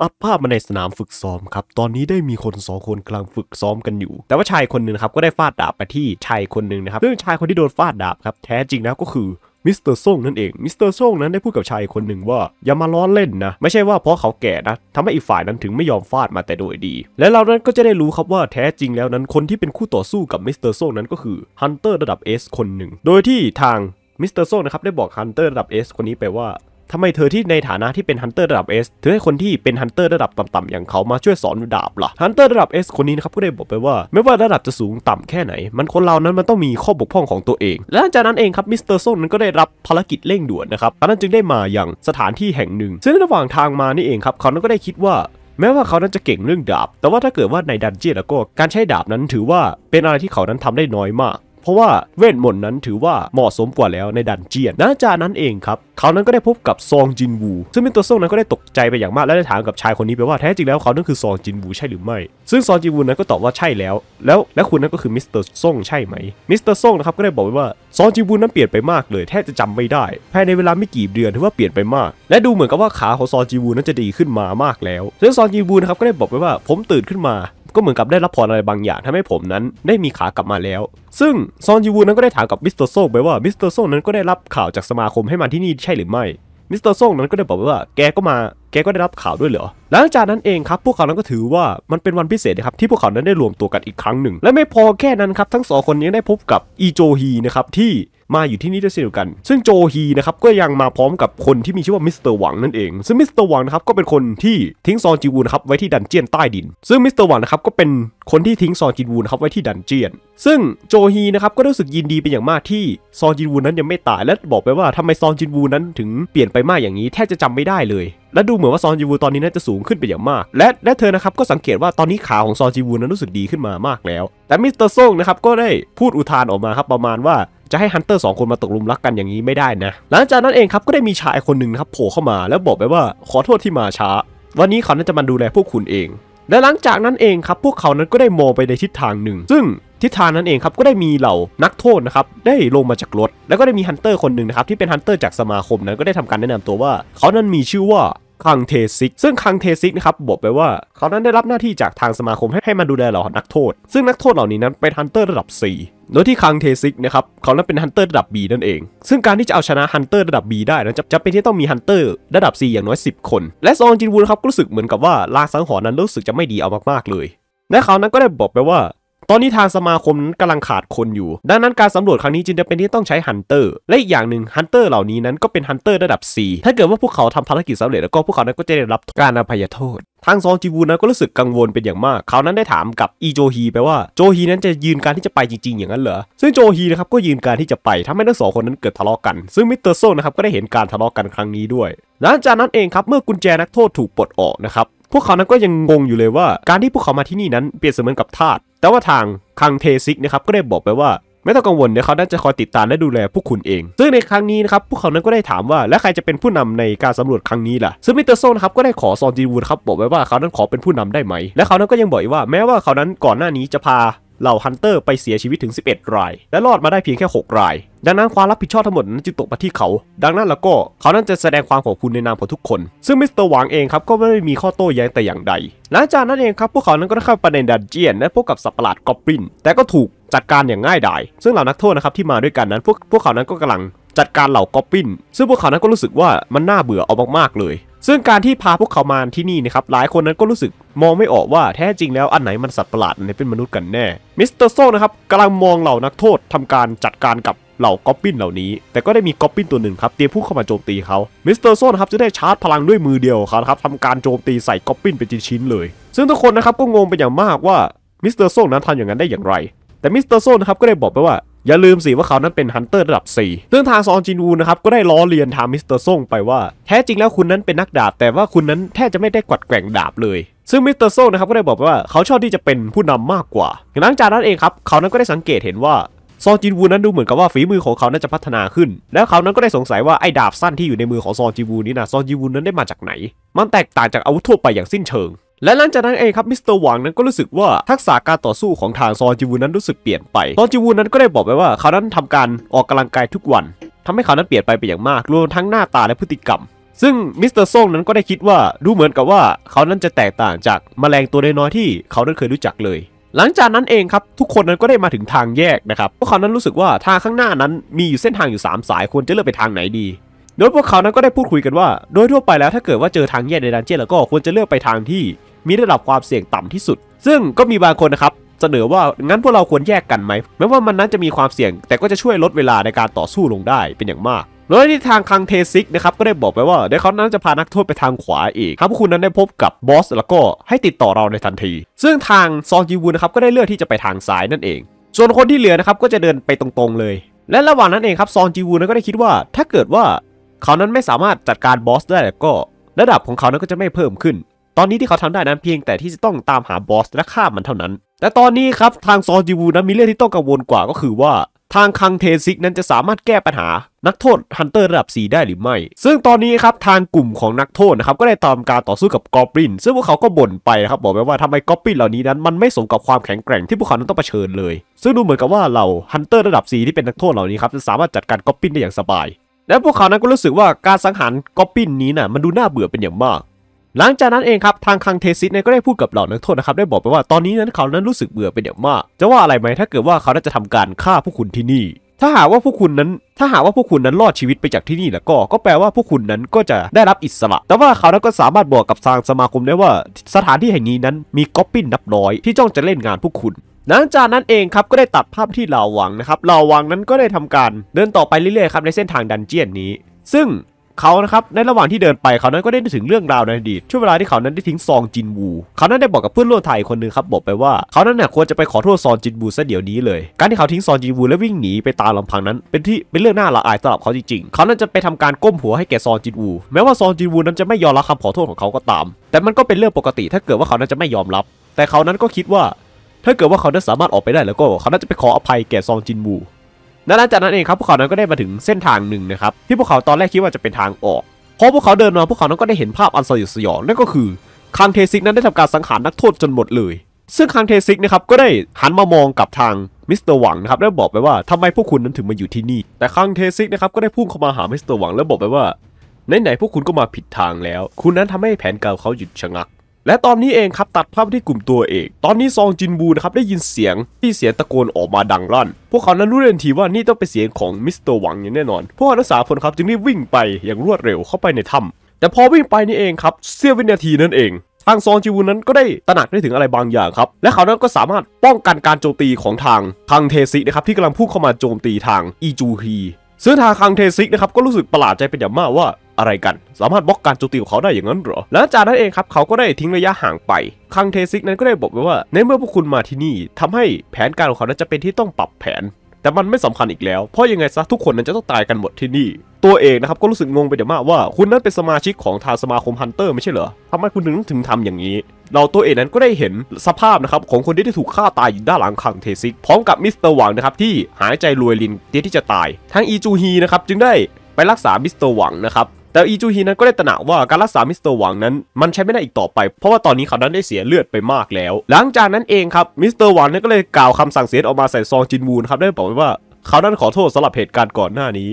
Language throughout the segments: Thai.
ตัดภาพมาในสนามฝึกซ้อมครับ ตอนนี้ได้มีคนสองคนกำลังฝึกซ้อมกันอยู่ แต่ว่าชายคนหนึ่งครับก็ได้ฟาดดาบไปที่ชายคนหนึ่งนะครับซึ่งชายคนที่โดนฟาดดาบครับแท้จริงแล้วก็คือมิสเตอร์ซ่งนั่นเอง มิสเตอร์ซ่งนั้นได้พูดกับชายคนหนึ่งว่า อย่ามาล้อเล่นนะ ไม่ใช่ว่าเพราะเขาแก่นะทำให้อีกฝ่ายนั้นถึงไม่ยอมฟาดมาแต่โดยดี และเรานั้นก็จะได้รู้ครับว่าแท้จริงแล้วนั้นคนที่เป็นคู่ต่อสู้กับมิสเตอร์ซ่งนั้นก็คือฮันเตอร์ระดับเอสคนหนึ่งโดยที่ทางมิสเตอร์โซนะครับได้บอกฮันเตอร์ระดับเอสคนนี้ไปว่าทำไมเธอที่ในฐานะที่เป็นฮันเตอร์ระดับ S เธอให้คนที่เป็นฮันเตอร์ระดับต่ำๆ อย่างเขามาช่วยสอนดาบล่ะฮันเตอร์ระดับ S คนนี้นะครับก็ได้บอกไปว่า ไม่ว่าระดับจะสูงต่ำแค่ไหน มันคนเรานั้นมันต้องมีข้อบกพร่องของตัวเอง และหลังจากนั้นเองครับมิสเตอร์โซนนั้นก็ได้รับภารกิจเร่งด่วนนะครับ ตอนนั้นจึงได้มาอย่างสถานที่แห่งหนึ่งซึ่งระหว่างทางมานี่เองครับเขานั้นก็ได้คิดว่า แม้ว่าเขานั้นจะเก่งเรื่องดาบ แต่ว่าถ้าเกิดว่าในดันเจี้ยนแล้วก็การใช้ดาบนั้นถือว่าเป็นอะไรที่เขานั้นทำได้น้อยมากเพราะว่าเวทมนต์นั้นถือว่าเหมาะสมกว่าแล้วในดันเจียนนาจานั้นเองครับเขานั้นก็ได้พบกับซองจินวูซึ่งเป็นตัวซ่งนั้นก็ได้ตกใจไปอย่างมากและได้ถามกับชายคนนี้ไปว่าแท้จริงแล้วเขานั้นคือซองจินวูใช่หรือไม่ซึ่งซองจินวูนั้นก็ตอบว่าใช่แล้ว แล้วและคุณนั้นก็คือมิสเตอร์ซ่งใช่ไหมมิสเตอร์ซ่งนะครับก็ได้บอกไปว่าซองจินวูนั้นเปลี่ยนไปมากเลยแทบจะจำไม่ได้ภายในเวลาไม่กี่เดือนถือว่าเปลี่ยนไปมากและดูเหมือนกับว่าขาของซองจินวูนั้นจะดีขึ้นมามากแล้วซึ่งซองจินวูนะครับก็ได้บอกไปว่าผมตื่นขึ้นมาก็เหมือนกับได้รับพรอะไรบางอย่างทำให้ผมนั้นได้มีขากลับมาแล้ว ซึ่งซอนยูวูนั้นก็ได้ถามกับมิสเตอร์โซไปว่ามิสเตอร์โซนั้นก็ได้รับข่าวจากสมาคมให้มาที่นี่ใช่หรือไม่ มิสเตอร์โซงนั้นก็ได้บอกว่าแกก็มา แกก็ได้รับข่าวด้วยเหรอ หลังจากนั้นเองครับพวกเขานั้นก็ถือว่ามันเป็นวันพิเศษนะครับที่พวกเขานั้นได้รวมตัวกันอีกครั้งหนึ่ง และไม่พอแค่นั้นครับทั้งสอง คนนี้ได้พบกับอีโจฮีนะครับที่มาอยู่ที่นี่ด้วยเช่นเดียวกัน ซึ่งโจฮีนะครับก็ยังมาพร้อมกับคนที่มีชื่อว่ามิสเตอร์หวังนั่นเอง ซึ่งมิสเตอร์หวังนะครับก็เป็นคนที่ทิ้งซอนจีวูนครับไว้ที่ดันเจียนใต้ดิน ซึ่งมิสเตอร์หวังนะครับก็เป็นคนที่ทิ้งซอนจีวูนครับไว้ที่ดันเจียน ซึ่งโจฮีนะครับก็รู้สึกยินดีเป็นอย่างมากที่ซอนจีวูนนั้นยังไม่ตาย และบอกไปว่าทำไมซอนจีวู นั้น ถึงเปลี่ยนไปมากอย่างนี้แทบจะจำไม่ได้เลยและดูเหมือนว่าซอนจีวูตอนนี้น่าจะสูงขึ้นไปอย่างมาก และและเธอนะครับก็สังเกตว่าตอนนี้ขาของซอนจีวูนั้นรู้สึกดีขึ้นมามากแล้ว แต่มิสเตอร์ซ่งนะครับก็ได้พูดอุทานออกมาครับ ประมาณว่าจะให้ฮันเตอร์สองคนมาตกลุมรักกันอย่างนี้ไม่ได้นะ หลังจากนั้นเองครับก็ได้มีชายคนหนึ่งครับโผล่เข้ามาแล้วบอกไปว่าขอโทษที่มาช้า วันนี้เขานาจะมาดูแลพวกคุณเอง และหลังจากนั้นเองครับพวกเขานั้นก็ได้มองไปในทิศทางหนึ่ง ซึ่งทิศทางนั้นเองครับก็ได้มีเหล่านักโทษนะครับได้ลงมาจากรถแล้วก็ได้มีฮันเตอร์คนหนึ่งนะครับที่เป็นฮันเตอร์จากสมาคมนั้นก็ได้ทำการแนะนำตัวว่าเขานั้นมีชื่อว่าคังเทซิกซึ่งคังเทซิกนะครับบอกไปว่า เขานั้นได้รับหน้าที่จากทางสมาคมให้ให้มาดูแลเหล่านักโทษซึ่งนักโทษเหล่านี้นั้นเป็นฮันเตอร์ระดับ4โดยที่คังเทซิกนะครับเขานั้นเป็นฮันเตอร์ระดับ B นั่นเอง ซึ่งการที่จะเอาชนะฮันเตอร์ระดับ B ได้นัจะจะเป็นที่ต้องมีฮันเตอร์ระดับ C อย่างน้อย10 คน และซองจินวูนครับก็รู้สึกเหมือนกับว่าลางสังหรณ์นั้นรู้สึกจะไม่ดีเอามากๆเลย และเขานั้นก็ได้บอกไปว่าตอนนี้ทางสมาคมกำลังขาดคนอยู่ ดังนั้นการสำรวจครั้งนี้จึงจะเป็นที่ต้องใช้ฮันเตอร์และอีกอย่างหนึ่งฮันเตอร์เหล่านี้นั้นก็เป็นฮันเตอร์ระดับ C ถ้าเกิดว่าพวกเขาทำภารกิจสำเร็จแล้วก็พวกเขานั้นก็จะได้รับการอภัยโทษทางซองจีวูนั้นก็รู้สึกกังวลเป็นอย่างมาก เขานั้นได้ถามกับอีโจฮีไปว่าโจฮีนั้นจะยืนการที่จะไปจริงๆ อย่างนั้นเหรอซึ่งโจฮีนะครับก็ยืนการที่จะไปทำให้ทั้งสองคนนั้นเกิดทะเลาะกันซึ่งมิสเตอร์โซนะครับก็ได้เห็นการทะเลาะกันครั้งนี้ด้วยหลังจากนั้นเองครับเมื่อกุญแจนักโทษถูกปลดออกนะครับพวกเขานั้นก็ยังงงอยู่เลยว่า การที่พวกเขามาที่นี่นั้นเปรียบเสมือนกับทาสแต่ว่าทางคังเทซิกนะครับก็ได้บอกไปว่า ไม่ต้องกังวลเดี๋ยวเขาน่าจะคอยติดตามและดูแลพวกคุณเอง ซึ่งในครั้งนี้นะครับพวกเขานั้นก็ได้ถามว่าและใครจะเป็นผู้นำในการสำรวจครั้งนี้ล่ะซึ่งมิเตอร์โซนครับก็ได้ขอซอนจีวูนครับบอกไว้ว่าเขานั้นขอเป็นผู้นำได้ไหม และเขานั้นก็ยังบอกอีกว่าแม้ว่าเขานั้นก่อนหน้านี้จะพาเหล่าฮันเตอร์ไปเสียชีวิตถึง 11 ราย และรอดมาได้เพียงแค่ 6 ราย ดังนั้นความรับผิดชอบทั้งหมดนั้นจึงตกมาที่เขาดังนั้นแล้วก็เขานั้นจะแสดงความขอบคุณในนามของทุกคน ซึ่งมิสเตอร์หวังเองครับก็ไม่ได้มีข้อโต้แย้งแต่อย่างใดหลังจากนั้นเองครับพวกเขานั้นก็ได้เข้าไปในดันเจียน และพบกับสัตว์ประหลาดกอบริน แต่ก็ถูกจัดการอย่างง่ายดายซึ่งเหล่านักโทษนะครับที่มาด้วยกันนั้นพวกพวกเขานั้นก็กำลังจัดการเหล่ากอบริน ซึ่งพวกเขานั้นก็รู้สึกว่ามันน่าเบื่อเอามากๆเลยซึ่งการที่พาพวกเขามาที่นี่นะครับ หลายคนนั้นก็รู้สึก มองไม่ออกว่าแท้จริงแล้วอันไหนมันสัตว์ประหลาด อันไหนเป็นมนุษย์กันแน่ มิสเตอร์โซนะครับกำลังมองเหล่านักโทษทำการจัดการกับเหล่าก๊อปปินเหล่านี้ แต่ก็ได้มีก๊อปปินตัวหนึ่งครับ เตรียมพุ่งเข้ามาโจมตีเขามิสเตอร์โซนครับจะได้ชาร์จพลังด้วยมือเดียวครับทำการโจมตีใส่ก๊อปปินเป็นชิ้นๆเลย ซึ่งทุกคนนะครับก็งงไปอย่างมากว่ามิสเตอร์โซนนั้นทำอย่างนั้นได้อย่างไร แต่มิสเตอร์โซนนะครับก็ได้บอกไปว่าอย่าลืมสิว่าเขานั้นเป็นฮันเตอร์ระดับ4ซึ่งทางซองจินวูนะครับ ก็ได้ล้อเลียนทางมิสเตอร์ซ่งไปว่า แท้จริงแล้วคุณนั้นเป็นนักดาบ แต่ว่าคุณนั้นแทบจะไม่ได้กวัดแกว่งดาบเลย ซึ่งมิสเตอร์โซนะครับก็ได้บอกว่าเขาชอบที่จะเป็นผู้นำมากกว่าหลังจากนั้นเองครับ เขานั้นก็ได้สังเกตเห็นว่าซองจินวูนั้นดูเหมือนกับว่าฝีมือของเขานั้นจะพัฒนาขึ้น แล้วเขานั้นก็ได้สงสัยว่าไอ้ดาบสั้นที่อยู่ในมือของซองจินวูนี้นะซองจินวูนั้นได้มาจากไหน มันแตกต่างจากอาวุธทั่วไปอย่างสิ้นเชิงและหลังจากนั้นเองครับมิสเตอร์หวังนั้นก็รู้สึกว่าทักษะการต่อสู้ของทางซอจิวูนั้นรู้สึกเปลี่ยนไปซอนจิวูนั้นก็ได้บอกไปว่า เขานั้นทำการออกกำลังกายทุกวันทำให้เขานั้นเปลี่ยนไปไปอย่างมาก รวมทั้งหน้าตาและพฤติกรรม ซึ่งมิสเตอร์ซ่งนั้นก็ได้คิดว่าดูเหมือนกับว่าเขานั้นจะแตกต่างจากแมลงตัวน้อยที่เขานั้นเคยรู้จักเลย หลังจากนั้นเองครับทุกคนนั้นก็ได้มาถึงทางแยกนะครับพวกเขานั้นรู้สึกว่าทางข้างหน้านั้นมีอยู่เส้นทางอยู่3สายควรจะเลือกไปทางไหนดีโดยพวกเขานั้นก็ได้พูดคุยกันว่า โดยทั่วไปแล้วถ้าเกิดว่าเจอทางแยกในดันเจี้ยนแล้วก็ควรจะเลือกไปทางที่ มีระดับความเสี่ยงต่ำที่สุด ซึ่งก็มีบางคนนะครับเสนอว่างั้นพวกเราควรแยกกันไหมแม้ว่ามันนั้นจะมีความเสี่ยง แต่ก็จะช่วยลดเวลาในการต่อสู้ลงได้ เป็นอย่างมาก โดยที่ทางคังเทซิกนะครับก็ได้บอกไปว่า เดี๋ยวเขานั้นจะพานักโทษไปทางขวาอีกครับคุณนั้นได้พบกับบอส แล้วก็ให้ติดต่อเราในทันที ซึ่งทางซองจีวูนะครับก็ได้เลือกที่จะไปทางซ้ายนั่นเองส่วนคนที่เหลือนะครับก็จะเดินไปตรงๆเลยและระหว่างนั้นเองครับซองจีวูนั้นก็ได้คิดว่าถ้าเกิดว่าเขานั้นไม่สามารถจัดการบอสได้แล้วก็ ระดับของเขานั้นก็จะไม่เพิ่มขึ้น ตอนนี้ที่เขาทำได้นั้นเพียงแต่ที่จะต้องตามหาบอสและฆ่ามันเท่านั้น แต่ตอนนี้ครับ ทางซอจิวูนั้นมีเรื่องที่ต้องกังวลกว่าก็คือว่า ทางคังเทซิกนั้นจะสามารถแก้ปัญหานักโทษฮันเตอร์ระดับ4ได้หรือไม่ ซึ่งตอนนี้ครับ ทางกลุ่มของนักโทษนะครับก็ได้ทำการต่อสู้กับกอบลิน ซึ่งพวกเขาก็บ่นไปนะครับบอกไปว่าทำไมกอบลินเหล่านี้นั้นมันไม่สมกับความแข็งแกร่งที่พวกเขานั้นต้องเผชิญเลย ซึ่งดูเหมือนกับว่าเราฮันเตอร์ระดับ4ที่เป็นนักโทษเหล่านี้ครับจะสามารถจัดการกอปรินได้อย่างสบายและพวกเขานั้นก็รู้สึกว่าการสังหารก๊อปปีนนี้นะ่ะมันดูน่าเบื่อเป็นอย่างมาก หลังจากนั้นเองครับทางคังเทซิตเนี่ยก็ได้พูดกับเหล่านักโทษนะครับ ได้บอกไปว่าตอนนี้นั้นเขานั้นรู้สึกเบื่อเป็นอย่างมาก จะว่าอะไรไหมถ้าเกิดว่าเขานัจะทำการฆ่าผู้คุณที่นี่ ถ้าหากว่าผู้คุณนั้น ถ้าหากว่าผู้คุณนั้นรอดชีวิตไปจากที่นี่แล้วก็ก็แปลว่าผู้คุณนั้นก็จะได้รับอิสระ แต่ว่าเขานั้นก็สามารถบอกกับทางสมาคมได้ว่าสถานที่แห่งนี้นั้นมีก๊อปปีนนับร้อยที่จ้องจะเล่นงานผู้คุณหลังจากนั้นเองครับก็ได้ตัดภาพที่ลาวังนะครับลาวังนั้นก็ได้ทำการเดินต่อไปเรื่อยๆครับในเส้นทางดันเจียนนี้ ซึ่งเขานะครับในระหว่างที่เดินไปเขานั้นก็ได้ถึงเรื่องราวในอดีตช่วงเวลาที่เขานั้นได้ทิ้งซองจินวูเขานั้นได้บอกกับเพื่อนร่วมทายคนหนึ่งครับบอกไปว่า เขานั้นน่ยควรจะไปขอโทษซองจินวูซะเดี๋ยวนี้เลย การที่เขาทิ้งซองจินวูและวิ่งหนีไปตามลำาพังนั้นเป็นที่เป็นเรื่องน่าละอายสำหรับเขาจริงๆ เขานั้นจะไปทำการก้มหัวให้แก่ซองจินวูแม้ว่าซองจินวูนั้นจะไม่ยอมรับคำขอโทษของเขาก็ตาม แต่มันก็เป็นเรื่องปกติถ้าเกิดว่าเขานั้นจะไม่ยอมรับ แต่เขานั้นก็คิดว่าถ้าเกิดว่าเขาได้สามารถออกไปได้แล้วก็เขาน่าจะไปขออภัยแก่ซองจินบูแลหลังจากนั้นเองครับพวกเขานั้นก็ได้มาถึงเส้นทางหนึ่งนะครับที่พวกเขาตอนแรกคิดว่าจะเป็นทางออก เพราะพวกเขาเดินมาพวกเขานั้นก็ได้เห็นภาพอันสยดสยองนั่นก็คือคังเทซิกนั้นได้ทำการสังหารนักโทษจนหมดเลย ซึ่งคังเทซิกนะครับก็ได้หันมามองกับทางมิสเตอร์หวังนะครับแล้วบอกไปว่าทำไมพวกคุณนั้นถึงมาอยู่ที่นี่ แต่คังเทซิกนะครับก็ได้พุ่งเข้ามาหามิสเตอร์หวังแล้วบอกไปว่าไหนๆพวกคุณก็มาผิดทางแล้ว คุณนั้นทำให้แผนการเขาหยุดชะงักและตอนนี้เองครับตัดภาพที่กลุ่มตัวเอก ตอนนี้ซองจินบูนะครับได้ยินเสียง ที่เสียงตะโกนออกมาดังลั่น พวกเขานั้นรู้ทันทีว่านี่ต้องเป็นเสียงของมิสเตอร์หวังอย่างแน่นอนพวกนักาคนครับจึงรีบวิ่งไปอย่างรวดเร็วเข้าไปในถ้ำแต่พอวิ่งไปนี่เองครับเสี้ยววินาทีนั่นเอง ทางซองจิวูนั้นก็ได้ตระหนักได้ถึงอะไรบางอย่างครับ และเขานั้นก็สามารถป้องกันการโจมตีของทางคังเทซินะครับที่กำลังพุ่งเข้ามาโจมตีทางอีจูฮีซึ่งทางคังเทซิกนะครับ ก็รู้สึกประหลาดใจเป็นอย่างมากว่าอะไรกัน สามารถบล็อกการโจมตีของเขาได้อย่างนั้นเหรอหลงจากนั้นเองครับเขาก็ได้ทิ้งระยะห่างไปคังเทซิกนั้นก็ได้บอกไว้ว่า ในเมื่อพวกคุณมาที่นี่ ทำให้แผนการของเขานั้นจะเป็นที่ต้องปรับแผน แต่มันไม่สำคัญอีกแล้ว เพราะยังไงซะทุกคนนั้นจะต้องตายกันหมดที่นี่ ตัวเองนะครับก็รู้สึกงงไปเดี๋ยวมาก ว่า คุณนั้นเป็นสมาชิกของทางสมาคมฮันเตอร์ไม่ใช่เหรอทำไมคุณถึงถึงทำอย่างนี้ เราตัวเองนั้นก็ได้เห็นสภาพนะครับของคนที่ได้ถูกฆ่าตายอยู่ด้านหลังคังเทซิกพร้อมกับมิสเตอร์หวังนะครับที่หายใจรวยลินเตี้ยที่จะตายทางอีจูฮีนะครับจึงได้ไปรักษามิสเตอร์หวังนะครับแต่อีจูฮีนั้นก็ได้ตระหนักว่าการรักษามิสเตอร์หวังนั้นมันใช้ไม่ได้อีกต่อไป เพราะว่าตอนนี้เขานั้นได้เสียเลือดไปมากแล้ว หลังจากนั้นเองครับมิสเตอร์หวังนั้นก็เลยกล่าวคำสั่งเสียออกมาใส่ซองจินวูนครับได้บอกไว้ว่า เขานั้นขอโทษสำหรับเหตุการณ์ก่อนหน้านี้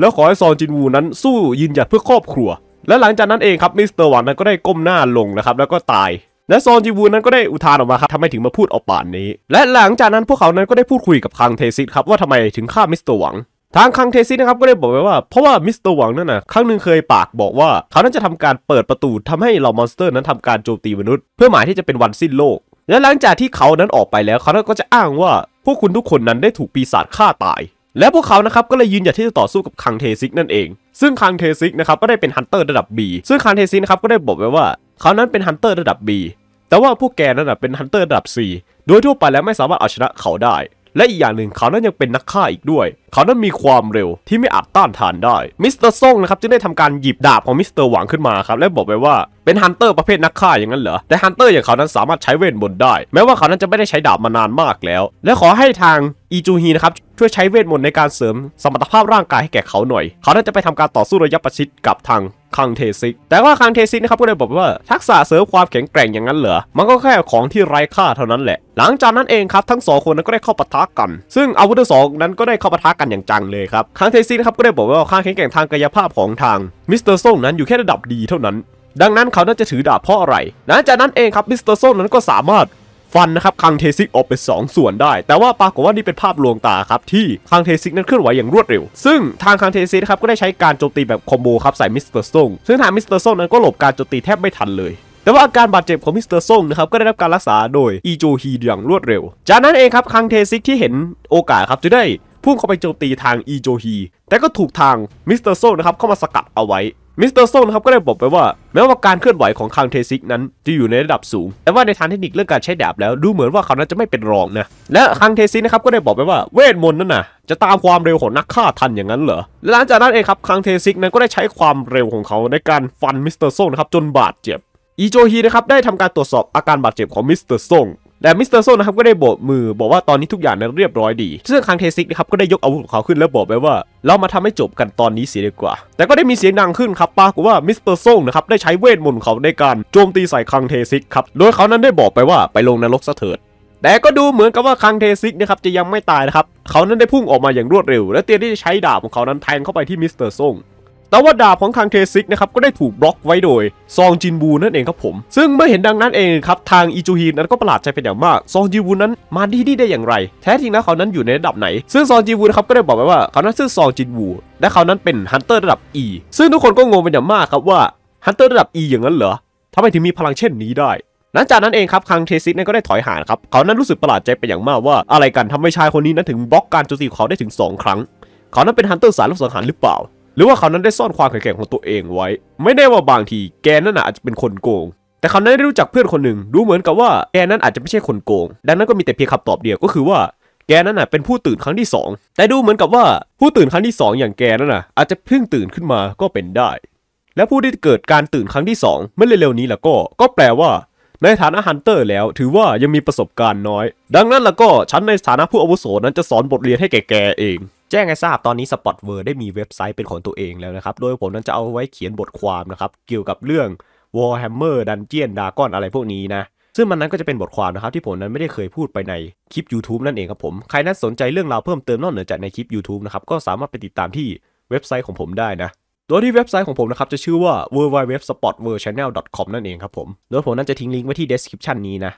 แล้วขอให้ซองจินวูนั้นสู้ยืนหยัดเพื่อครอบครัว และหลังจากนั้นเองครับมิสเตอร์หวังนั้นก็ได้ก้มหน้าลงนะครับแล้วก็ตายและซอนจีวูนั้นก็ได้อุทานออกมาครับทำไมถึงมาพูดเอาป่านนี้ และหลังจากนั้นพวกเขานั้นก็ได้พูดคุยกับคังเทซิตครับว่าทำไมถึงฆ่ามิสเตอร์หวังทางคังเทซินะครับก็ได้บอกไว้ว่าเพราะว่ามิสเตอร์หวังนั่นนะครั้งหนึ่งเคยปากบอกว่า เขานั้นจะทำการเปิดประตูทำให้เหล่ามอนสเตอร์นั้นทำการโจมตีมนุษย์ เพื่อหมายที่จะเป็นวันสิ้นโลก และหลังจากที่เขานั้นออกไปแล้ว เขาก็จะอ้างว่า พวกคุณทุกคนนั้นได้ถูกปีศาจฆ่าตาย และพวกเขานะครับก็เลยยืนหยัดที่จะต่อสู้กับคังเทซิกนั่นเองซึ่งคังเทซิกนะครับก็ได้เป็นฮันเตอร์ระดับ B ซึ่งคังเทซิกนะครับก็ได้บอกไว้ว่า เขานั้นเป็นฮันเตอร์ระดับ B แต่ว่าพวกแกนั้นเป็นฮันเตอร์ระดับ C โดยทั่วไปแล้วไม่สามารถเอาชนะเขาได้และอีกอย่างหนึ่งเขานั้นยังเป็นนักฆ่าอีกด้วย เขานั้นมีความเร็วที่ไม่อาจต้านทานได้ มิสเตอร์ซ่งนะครับจึงได้ทำการหยิบดาบของมิสเตอร์หวังขึ้นมาครับ และบอกไปว่าเป็นฮันเตอร์ประเภทนักฆ่าอย่างนั้นเหรอ แต่ฮันเตอร์อย่างเขานั้นสามารถใช้เวทมนต์ได้ แม้ว่าเขานั้นจะไม่ได้ใช้ดาบมานานมากแล้ว และขอให้ทางอีจูฮีนะครับช่วยใช้เวทมนต์ในการเสริมสมรรถภาพร่างกายให้แก่เขาหน่อย เขาน่าจะไปทำการต่อสู้ระยะประชิด กับทางคังเทซิกแต่ว่าคังเทซิกนะครับก็เลยบอกว่าทักษะเสริมความแข็งแกร่งอย่างนั้นเหรอมันก็แค่ของที่ไร้ค่าเท่านั้นแหละ หลังจากนั้นเองครับทั้งสองคนนั้นก็ได้เข้าปะทะกัน ซึ่งอาวุธทั้งสองนั้นก็ได้เข้าปะทะกันอย่างจังเลยครับคังเทซิกนะครับก็ได้บอกว่าความแข็งแกร่งทางกายภาพของทางมิสเตอร์ซ่งนั้นอยู่แค่ระดับดีเท่านั้นดังนั้นเขาน่าจะถือดาบเพราะอะไรหลังจากนั้นเองครับมิสเตอร์โซนนั้นก็สามารถฟันนะครับคังเทซิกออกเป็น2ส่วนได้ แต่ว่าปรากฏว่านี่เป็นภาพลวงตาครับที่คังเทซิกนั้นเคลื่อนไหวอย่างรวดเร็วซึ่งทางคังเทซิกครับก็ได้ใช้การโจมตีแบบคอมโบครับใส่มิสเตอร์ซ่งซึ่งทางมิสเตอร์ซ่งนั้นก็หลบการโจมตีแทบไม่ทันเลย แต่ว่าอาการบาดเจ็บของมิสเตอร์ซ่งนะครับก็ได้รับการรักษาโดยอีโจฮีอย่างรวดเร็ว จากนั้นเองครับคังเทซิกที่เห็นโอกาสครับจะได้พุ่งเข้าไปโจมตีทางอีโจฮีแต่ก็ถูกทางมิสเตอร์โซนะครับเข้ามาสกัดเอาไว้มิสเตอร์โซนครับก็ได้บอกไปว่าแม้ว่าการเคลื่อนไหวของคังเทซิกนั้นจะอยู่ในระดับสูง แต่ว่าในทางเทคนิคเรื่องการใช้ดาบแล้วดูเหมือนว่าเขานั้นจะไม่เป็นรองนะและคังเทซิกนะครับก็ได้บอกไปว่าเวทมนต์นั่นน่ะจะตามความเร็วของนักฆ่าทันอย่างนั้นเหรอและหลังจากนั้นเองครับคังเทซิกนั้นก็ได้ใช้ความเร็วของเขาในการฟันมิสเตอร์โซนะครับจนบาดเจ็บอีโจฮีนะครับได้ทำการตรวจสอบอาการบาดเจ็บของมิสเตอร์โซและมิสเตอร์โซนะครับก็ได้โบกมือบอกว่าตอนนี้ทุกอย่างนั้นเรียบร้อยดีซึ่งคังเทซิกนะครับก็ได้ยกอาวุธของเขาขึ้นแล้วบอกไปว่า เรามาทำให้จบกันตอนนี้เสียดีกว่า แต่ก็ได้มีเสียงดังขึ้นครับปรากฏว่ามิสเตอร์โซนะครับได้ใช้เวทมนต์เขาในการโจมตีใส่คังเทซิกครับโดยเขานั้นได้บอกไปว่าไปลงนรกซะเถิด แต่ก็ดูเหมือนกับว่าคังเทซิกนะครับจะยังไม่ตายนะครับเขานั้นได้พุ่งออกมาอย่างรวดเร็ว และเตรียมที่จะใช้ดาบของเขานั้นแทงเข้าไปที่มิสเตอร์ซงแต่ว่าดาบของคังเทซิกนะครับก็ได้ถูกบล็อกไว้โดยซองจินบูนั่นเอง ครับผม ซึ่งเมื่อเห็นดังนั้นเองครับทางอิจูฮีนั้นก็ประหลาดใจเป็นอย่างมากซองจินบูนั้นมาที่นี่ได้อย่างไร แท้จริงแล้วเขานั้นอยู่ในระดับไหน ซึ่งซองจินบูนะครับก็ได้บอกไว้ว่าเขานั้นชื่อซองจินบูและเขานั้นเป็นฮันเตอร์ระดับ E ซึ่งทุกคนก็งงเป็นอย่างมากครับว่าฮันเตอร์ระดับ E อย่างนั้นเหรอทำไมถึงมีพลังเช่นนี้ได้ หลังจากนั้นเองครับคังเทซิสนั้นก็ได้ถอยห่างครับเขานั้นรู้สึกประหลาดใจเป็นอย่างมากว่าอะไรกันทำให้ชายคนนี้นั้นถึงบล็อกการโจมตีของเขาได้ถึง2ครั้งเขานั้นเป็นฮันเตอร์สายลูกสังหารหรือเปล่าหรือว่าเขานั้นได้ซ่อนความแข็งแกร่งของตัวเองไว้ ไม่ได้ว่าบางที แกนั่นอาจจะเป็นคนโกง แต่เขานั้นได้รู้จักเพื่อนคนหนึ่ง ดูเหมือนกับว่าแกนั้นอาจจะไม่ใช่คนโกง ดังนั้นก็มีแต่เพียงคำตอบเดียวก็คือว่า แกนั้นน่ะเป็นผู้ตื่นครั้งที่ 2 แต่ดูเหมือนกับว่า ผู้ตื่นครั้งที่2อย่างแกนั่นน่ะอาจจะเพิ่งตื่นขึ้นมาก็เป็นได้ และผู้ที่เกิดการตื่นครั้งที่2เมื่อเร็วๆนี้แล้วก็ก็แปลว่าในฐานะฮันเตอร์แล้วถือว่ายังมีประสบการณ์น้อย ดังนั้นแล้วก็ฉันในฐานะผู้อาวุโสนั้นจะสอนบทเรียนให้แกแกเองแจ้งให้ทราบ ตอนนี้ Spot w o r d ได้มีเว็บไซต์เป็นของตัวเองแล้วนะครับ โดยผมนั้นจะเอาไว้เขียนบทความนะครับ เกี่ยวกับเรื่อง Warhammer Dungeon Dragon อะไรพวกนี้นะ ซึ่งมันนั้นก็จะเป็นบทความนะครับ ที่ผมนั้นไม่ได้เคยพูดไปในคลิป YouTube นั่นเองครับผม ใครนั้นสนใจเรื่องราวเพิ่มเติมนอกเหนือจากในคลิป YouTube นะครับก็สามารถไปติดตามที่เว็บไซต์ของผมได้นะโดยที่เว็บไซต์ของผมนะครับจะชื่อว่า w w w s p o t w o r l d c h a n n e l c o m นั่นเองครับผมโดยผมนั้นจะทิ้งลิงก์ไว้ที่ description นี้นะ